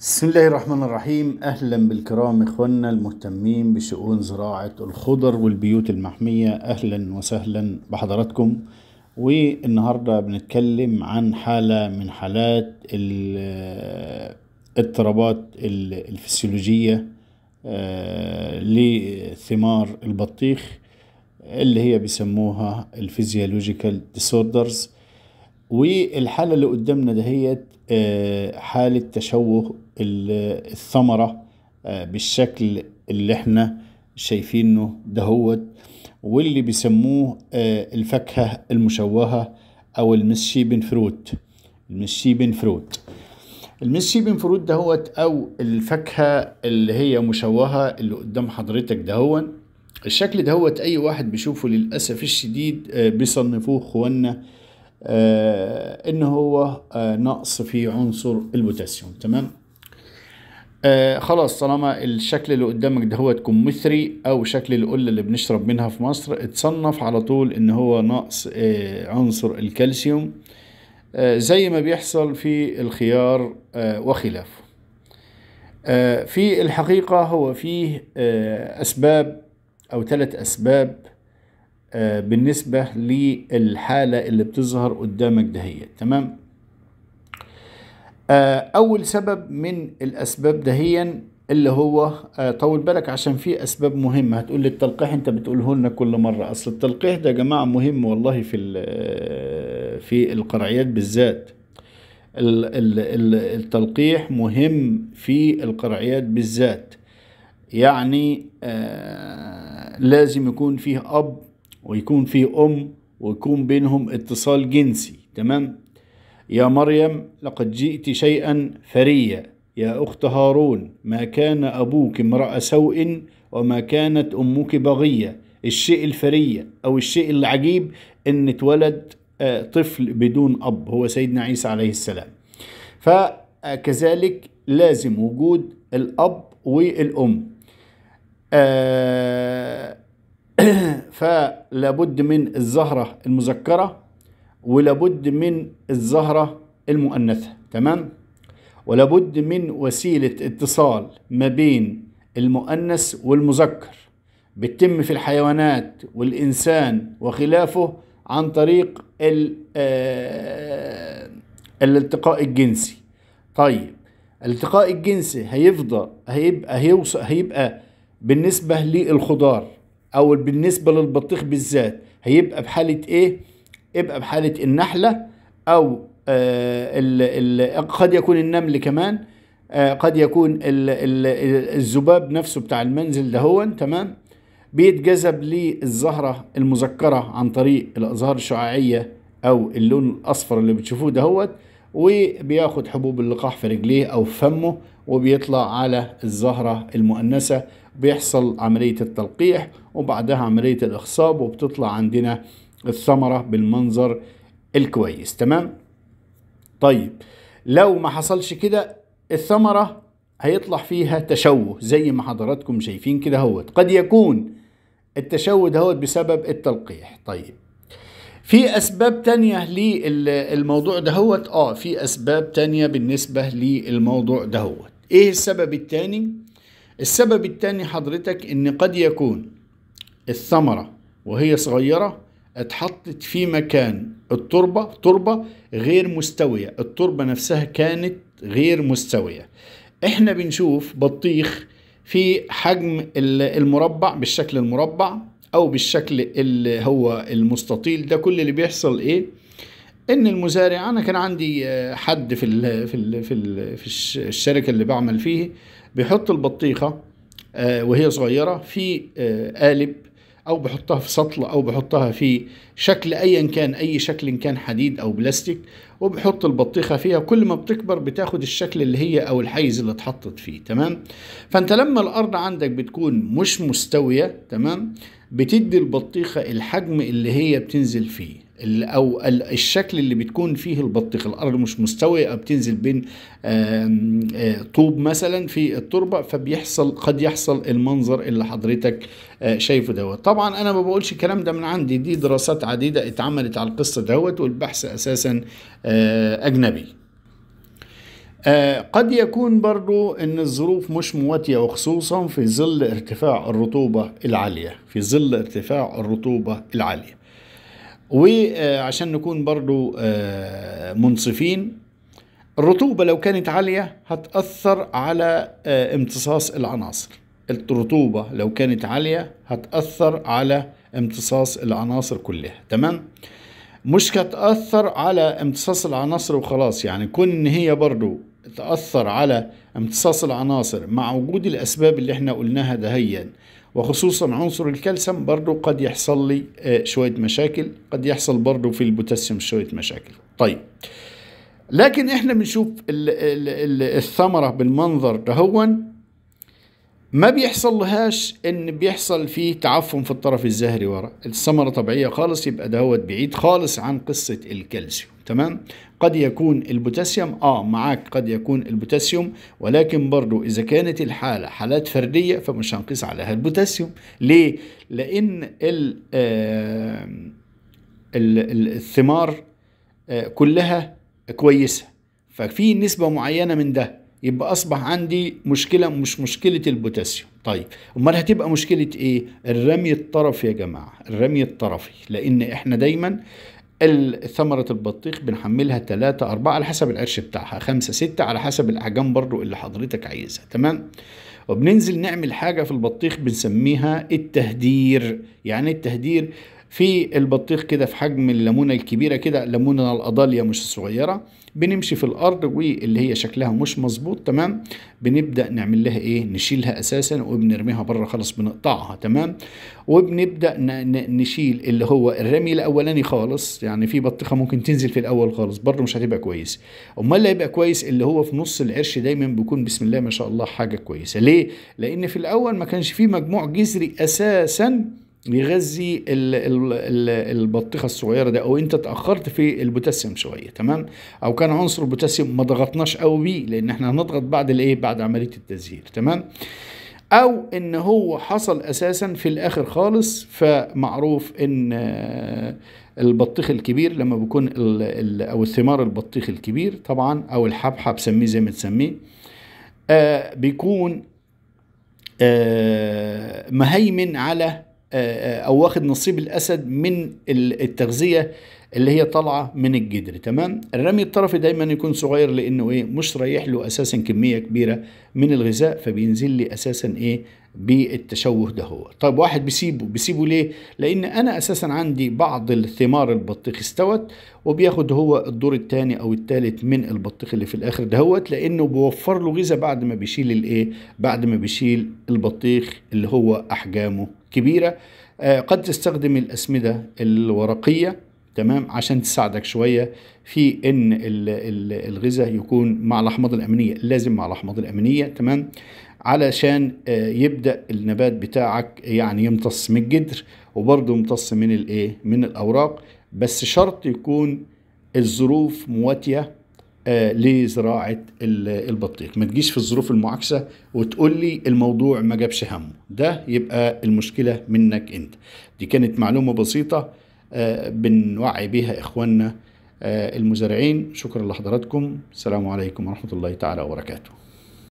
بسم الله الرحمن الرحيم اهلا بالكرام اخواننا المهتمين بشؤون زراعه الخضر والبيوت المحميه اهلا وسهلا بحضراتكم والنهارده بنتكلم عن حاله من حالات الاضطرابات الفسيولوجيه آه، لثمار البطيخ اللي هي بيسموها الفيزيولوجيكال ديسوردرز والحالة اللي قدامنا دهيت آه، حالة تشوه الثمرة آه، بالشكل اللي احنا شايفينه دهوت واللي بيسموه آه، الفاكهة المشوهة أو المسشيبن فروت المسشيبن فروت المسشيبن فروت دهوت أو الفاكهة اللي هي مشوهة اللي قدام حضرتك دهون الشكل دهوت أي واحد بيشوفه للأسف الشديد بيصنفوه إخواننا آه انه هو آه نقص في عنصر البوتاسيوم تمام آه خلاص طالما الشكل اللي قدامك ده هو تكون مثري او شكل القله اللي بنشرب منها في مصر اتصنف على طول ان هو نقص آه عنصر الكالسيوم آه زي ما بيحصل في الخيار آه وخلافه آه في الحقيقه هو فيه آه اسباب او ثلاث اسباب آه، بالنسبة للحالة اللي بتظهر قدامك دهيت تمام آه، أول سبب من الأسباب دهيا اللي هو آه، طول بالك عشان في أسباب مهمة هتقول لي التلقيح أنت بتقوله لنا كل مرة أصل التلقيح ده يا جماعة مهم والله في في القرعيات بالذات التلقيح مهم في القرعيات بالذات يعني لازم يكون فيه أب ويكون في أم ويكون بينهم اتصال جنسي تمام يا مريم لقد جئت شيئا فريا يا أخت هارون ما كان أبوك امرأ سوء وما كانت أمك بغية الشيء الفرية أو الشيء العجيب أن اتولد آه، طفل بدون أب هو سيدنا عيسى عليه السلام فكذلك لازم وجود الأب والأم آه فلابد من الزهرة المذكرة ولابد من الزهرة المؤنثة تمام ولابد من وسيلة اتصال ما بين المؤنث والمذكر بتتم في الحيوانات والإنسان وخلافه عن طريق آه، الالتقاء الجنسي طيب الالتقاء الجنسي هيفضل هيبقى هيوصل هيبقى بالنسبة للخضار او بالنسبة للبطيخ بالذات هيبقى بحالة ايه يبقى بحالة النحلة او آه قد يكون النمل كمان آه قد يكون الذباب نفسه بتاع المنزل ده هو تمام بيتجذب للزهرة المذكرة عن طريق الأزهار الشعاعية أو اللون الأصفر اللي بتشوفوه دهوت وبياخد حبوب اللقاح في رجليه أو في فمه وبيطلع على الزهرة المؤنثة بيحصل عملية التلقيح وبعدها عملية الإخصاب وبتطلع عندنا الثمرة بالمنظر الكويس تمام طيب لو ما حصلش كده الثمرة هيطلع فيها تشوه زي ما حضراتكم شايفين كده هوت قد يكون التشوه دهوت بسبب التلقيح طيب في اسباب تانية للموضوع دهوت اه في اسباب تانية بالنسبة للموضوع دهوت ايه السبب الثاني السبب الثاني حضرتك ان قد يكون الثمرة وهي صغيرة اتحطت في مكان التربة تربة غير مستوية التربة نفسها كانت غير مستوية احنا بنشوف بطيخ في حجم المربع بالشكل المربع او بالشكل اللي هو المستطيل ده كل اللي بيحصل ايه ان المزارع انا كان عندي آه، حد في الـ في الـ في, الـ في الشركه اللي بعمل فيه بيحط البطيخه آه، وهي صغيره في آه، قالب او بحطها في سطل او بحطها في شكل ايا كان اي شكل كان حديد او بلاستيك وبحط البطيخه فيها كل ما بتكبر بتاخد الشكل اللي هي او الحيز اللي اتحطت فيه تمام فانت لما الارض عندك بتكون مش مستويه تمام بتدي البطيخه الحجم اللي هي بتنزل فيه او الشكل اللي بتكون فيه البطيخ الارض مش مستويه او بتنزل بين آه، طوب مثلا في التربه فبيحصل قد يحصل المنظر اللي حضرتك آه، شايفه دوت طبعا انا ما بقولش الكلام ده من عندي دي دراسات عديده اتعملت على القصه دوت والبحث اساسا آه، اجنبي قد يكون برضو ان الظروف مش مواتية وخصوصا في ظل ارتفاع الرطوبة العالية في ظل ارتفاع الرطوبة العالية وعشان نكون برضو آه، منصفين الرطوبة لو كانت عالية هتأثر على آه، امتصاص العناصر الرطوبة لو كانت عالية هتأثر على امتصاص العناصر كلها تمام مش هتأثر على امتصاص العناصر وخلاص يعني كون ان هي برضو تأثر على امتصاص العناصر مع وجود الأسباب اللي احنا قلناها دهيا وخصوصا عنصر الكالسيوم برضو قد يحصل لي آه، شوية مشاكل قد يحصل برضو في البوتاسيوم شوية مشاكل طيب لكن احنا بنشوف الثمرة بالمنظر دهون ما بيحصل لهاش ان بيحصل فيه تعفن في الطرف الزهري ورا الثمرة طبيعية خالص يبقى دهوت بعيد خالص عن قصة الكالسيوم تمام قد يكون البوتاسيوم اه معاك قد يكون البوتاسيوم ولكن برضو اذا كانت الحاله حالات فرديه فمش هنقيس عليها البوتاسيوم ليه لان الـ آه، الـ الثمار آه، كلها كويسه ففي نسبه معينه من ده يبقى اصبح عندي مشكله مش مشكله البوتاسيوم طيب امال هتبقى مشكله ايه الرمي الطرفي يا جماعه الرمي الطرفي لان احنا دايما ثمرة البطيخ بنحملها 3 4 على حسب القرش بتاعها 5 6 على حسب الأحجام برضو اللي حضرتك عايزها تمام وبننزل نعمل حاجة في البطيخ بنسميها التهدير يعني التهدير في البطيخ كده في حجم الليمونة الكبيرة كده الليمونة الأضالية مش الصغيرة بنمشي في الارض واللي هي شكلها مش مظبوط تمام بنبدا نعمل لها ايه نشيلها اساسا وبنرميها بره خالص بنقطعها تمام وبنبدا نشيل اللي هو الرمي الاولاني خالص يعني في بطيخه ممكن تنزل في الاول خالص برده مش هتبقى كويس امال اللي هيبقى كويس اللي هو في نص العرش دايما بيكون بسم الله ما شاء الله حاجه كويسه ليه لان في الاول ما كانش في مجموع جذري اساسا يغذي البطيخه الصغيره ده او انت اتاخرت في البوتاسيوم شويه تمام او كان عنصر البوتاسيوم ما ضغطناش قوي بيه لان احنا هنضغط بعد الايه بعد عمليه التزهير تمام او ان هو حصل اساسا في الاخر خالص فمعروف ان البطيخ الكبير لما بيكون او الثمار البطيخ الكبير طبعا او الحبحب سميه زي ما تسميه آه بيكون آه مهيمن على آه، آه، او واخد نصيب الاسد من التغذيه اللي هي طالعه من الجدر تمام الرمي الطرفي دايما يكون صغير لانه ايه مش رايح له اساسا كميه كبيره من الغذاء فبينزل لي اساسا ايه بالتشوه ده هو طيب واحد بيسيبه بيسيبه ليه لان انا اساسا عندي بعض الثمار البطيخ استوت وبياخد هو الدور الثاني او الثالث من البطيخ اللي في الاخر دهوت لانه بوفر له غذاء بعد ما بيشيل الايه بعد ما بيشيل البطيخ اللي هو احجامه كبيرة آه، قد تستخدم الأسمدة الورقية تمام عشان تساعدك شوية في ان الغذاء يكون مع الأحماض الأمينية لازم مع الأحماض الأمينية تمام علشان آه، يبدأ النبات بتاعك يعني يمتص من الجدر وبرضه يمتص من الايه من الأوراق بس شرط يكون الظروف مواتية آه، لزراعه البطيخ ما تجيش في الظروف المعاكسه وتقول لي الموضوع ما جابش همه ده يبقى المشكله منك انت دي كانت معلومه بسيطه آه، بنوعي بيها اخواننا آه، المزارعين شكرا لحضراتكم السلام عليكم ورحمه الله تعالى وبركاته